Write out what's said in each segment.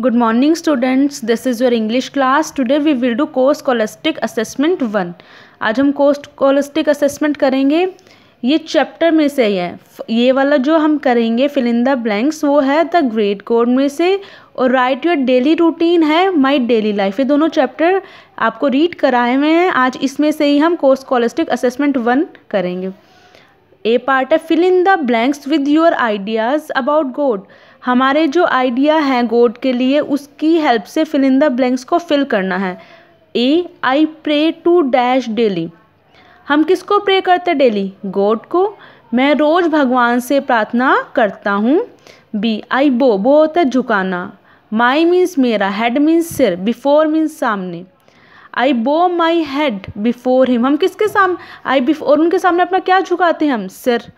good morning students this is your English class today we will do course scholastic assessment one आज हम course कॉलिस्टिक assessment करेंगे ये chapter में से है ये वाला जो हम करेंगे फिल इन द ब्लैंक्स वो है द ग्रेट कोड में से और राइट योर डेली रूटीन है माई डेली लाइफ ये दोनों चैप्टर आपको रीड कराए हुए हैं आज इसमें से ही हम कोर्स कॉलिस्टिक असेसमेंट वन करेंगे ए पार्ट है fill in the blanks with your ideas about God हमारे जो आइडिया हैं गोड के लिए उसकी हेल्प से फिल इन द ब्लैंक्स को फिल करना है A I pray to dash daily हम किसको प्रे करते डेली गोड को मैं रोज़ भगवान से प्रार्थना करता हूँ बी आई बो बो होता है झुकाना माई मीन्स मेरा हेड मीन्स सिर बिफोर मीन्स सामने आई बो माई हेड बिफोर हिम हम किसके सामने आई बिफोर उनके सामने अपना क्या झुकाते हैं हम सिर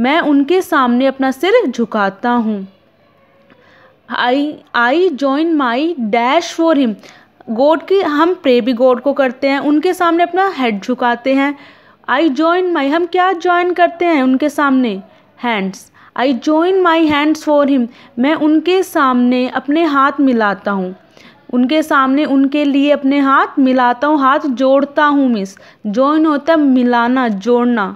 मैं उनके सामने अपना सिर झुकाता हूँ I I join my dash for him God की हम प्रे भी गॉड को करते हैं उनके सामने अपना हेड झुकाते हैं आई जॉइन माई हम क्या ज्वाइन करते हैं उनके सामने hands I join my hands for him मैं उनके सामने अपने हाथ मिलाता हूँ उनके सामने उनके लिए अपने हाथ मिलाता हूँ हाथ जोड़ता हूँ मिस जॉइन होता है मिलाना जोड़ना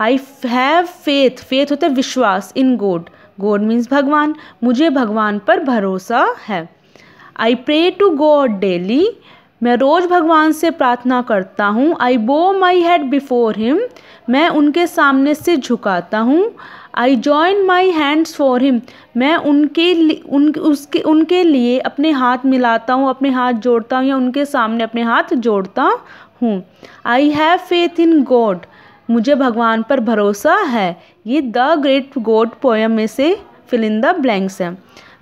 आई हैव फेथ फेथ होता है विश्वास इन गॉड गॉड मीन्स भगवान मुझे भगवान पर भरोसा है I pray to God daily मैं रोज़ भगवान से प्रार्थना करता हूँ आई बो माई हेड बिफोर हिम मैं उनके सामने से झुकाता हूँ I join my hands for him मैं उनके उन उसके उनके लिए अपने हाथ मिलाता हूँ अपने हाथ जोड़ता हूँ या उनके सामने अपने हाथ जोड़ता हूँ I have faith in God मुझे भगवान पर भरोसा है ये द ग्रेट गोड पोएम में से फिल इन द ब्लैंक्स है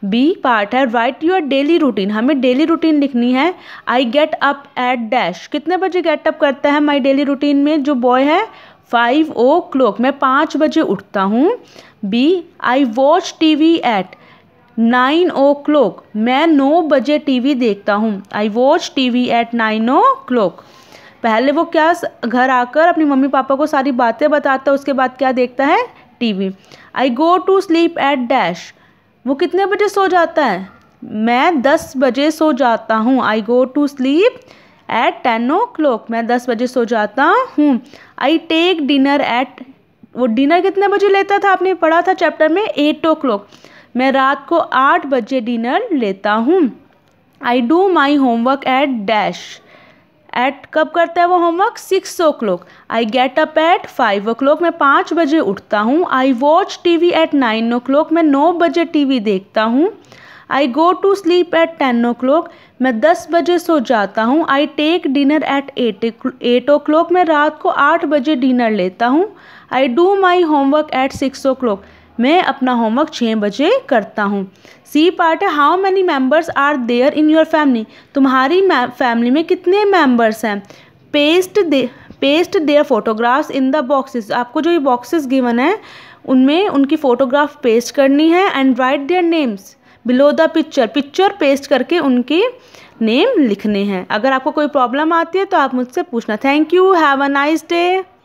बी पार्ट है राइट योर डेली रूटीन हमें डेली रूटीन लिखनी है I get up at dash कितने बजे गेट अप करता है माई डेली रूटीन में जो बॉय है फाइव ओ क्लॉक मैं पाँच बजे उठता हूँ B I watch T V at nine o'clock मैं नौ बजे टी वी देखता हूँ I watch T V at nine o'clock पहले वो क्या घर आकर अपनी मम्मी पापा को सारी बातें बताता है उसके बाद क्या देखता है TV I go to sleep at dash वो कितने बजे सो जाता है मैं दस बजे सो जाता हूँ I go to sleep at ten o'clock मैं दस बजे सो जाता हूँ आई टेक डिनर एट वो डिनर कितने बजे लेता था आपने पढ़ा था चैप्टर में एट ओ क्लॉक मैं रात को आठ बजे डिनर लेता हूँ I do my homework at dash at कब करता है वो homework six o'clock I get up at five o'clock मैं पाँच बजे उठता हूँ I watch T V at nine o'clock मैं नौ बजे टी वी देखता हूँ I go to sleep at ten o'clock मैं दस बजे सो जाता हूँ I take dinner at at eight o'clock मैं रात को आठ बजे डिनर लेता हूँ I do my homework at six o'clock मैं अपना होमवर्क छः बजे करता हूँ सी पार्ट है how many members are there in your family तुम्हारी फैमिली में कितने मेम्बर्स हैं paste their paste their photographs in the boxes आपको जो ये बॉक्सेस गिवन है उनमें उनकी फ़ोटोग्राफ पेस्ट करनी है and write their names below the picture picture paste करके उनके नेम लिखने हैं अगर आपको कोई प्रॉब्लम आती है तो आप मुझसे पूछना thank you have a nice day